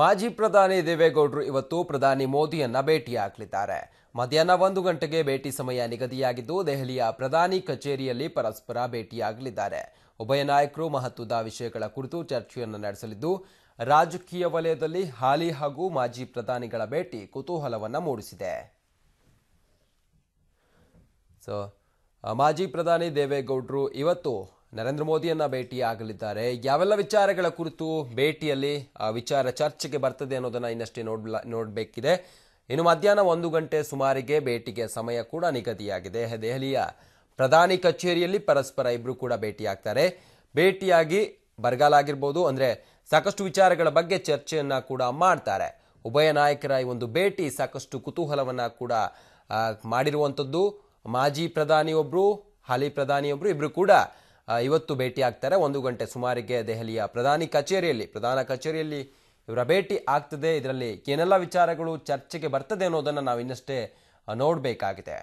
ಮಾಜಿ ಪ್ರಧಾನಿ ದೇವೇಗೌಡರು ಇವತ್ತು ಪ್ರಧಾನಿ ಮೋದಿಯನ್ನ ಭೇಟಿಯಾಗಲಿದ್ದಾರೆ ಮಧ್ಯಾಹ್ನ ಒಂದು ಗಂಟೆಗೆ ಭೇಟಿ ಸಮಯ ನಿಗದಿಯಾಗಿದ್ದು ದೆಹಲಿಯ ಪ್ರಧಾನಿ ಕಚೇರಿಯಲ್ಲಿ ಪರಸ್ಪರ ಭೇಟಿಯಾಗಲಿದ್ದಾರೆ ಉಭಯ ನಾಯಕರು ಮಹತ್ವದ ವಿಷಯಗಳ ಕುರಿತು ಚರ್ಚೆಯನ್ನು ನಡೆಸಲಿದ್ದು ರಾಜಕೀಯ ವಲಯದಲ್ಲಿ ಹಾಲಿ ಹಾಗೂ ಮಾಜಿ ಪ್ರಧಾನಿಗಳ ಭೇಟಿ ಕುತೂಹಲವನ್ನು ಮೂಡಿಸಿದೆ ಸೊ ಮಾಜಿ ಪ್ರಧಾನಿ ದೇವೇಗೌಡರು ಇವತ್ತು ನರೇಂದ್ರ ಮೋದಿಯನ್ನ ಭೇಟಿಯಾಗಲಿದ್ದಾರೆ ಯಾವೆಲ್ಲ ವಿಚಾರಗಳ ಕುರಿತು ಭೇಟಿಯಲ್ಲಿ ವಿಚಾರ ಚರ್ಚೆಗೆ ಬರ್ತದೆ ಅನ್ನೋದನ್ನ ಇನ್ನಷ್ಟೇ ನೋಡ್ಲಾ ನೋಡಬೇಕಿದೆ ಇನ್ನು ಮಧ್ಯಾಹ್ನ ಒಂದು ಗಂಟೆ ಸುಮಾರಿಗೆ ಭೇಟಿಗೆ ಸಮಯ ಕೂಡ ನಿಗದಿಯಾಗಿದೆ ದೆಹಲಿಯ ಪ್ರಧಾನಿ ಕಚೇರಿಯಲ್ಲಿ ಪರಸ್ಪರ ಇಬ್ಬರು ಕೂಡ ಭೇಟಿಯಾಗ್ತಾರೆ ಭೇಟಿಯಾಗಿ ಬರಗಾಲ ಆಗಿರ್ಬೋದು ಅಂದರೆ ಸಾಕಷ್ಟು ವಿಚಾರಗಳ ಬಗ್ಗೆ ಚರ್ಚೆಯನ್ನು ಕೂಡ ಮಾಡ್ತಾರೆ ಉಭಯ ನಾಯಕರ ಈ ಒಂದು ಭೇಟಿ ಸಾಕಷ್ಟು ಕುತೂಹಲವನ್ನು ಕೂಡ ಮಾಡಿರುವಂಥದ್ದು ಮಾಜಿ ಪ್ರಧಾನಿಯೊಬ್ಬರು ಹಾಲಿ ಪ್ರಧಾನಿಯೊಬ್ಬರು ಇಬ್ಬರು ಕೂಡ ಇವತ್ತು ಆಗ್ತಾರೆ ಒಂದು ಗಂಟೆ ಸುಮಾರಿಗೆ ದೆಹಲಿಯ ಪ್ರಧಾನಿ ಕಚೇರಿಯಲ್ಲಿ ಪ್ರಧಾನ ಕಚೇರಿಯಲ್ಲಿ ಇವರ ಭೇಟಿ ಆಗ್ತದೆ ಇದರಲ್ಲಿ ಏನೆಲ್ಲ ವಿಚಾರಗಳು ಚರ್ಚೆಗೆ ಬರ್ತದೆ ಅನ್ನೋದನ್ನು ನಾವು ಇನ್ನಷ್ಟೇ ನೋಡಬೇಕಾಗಿದೆ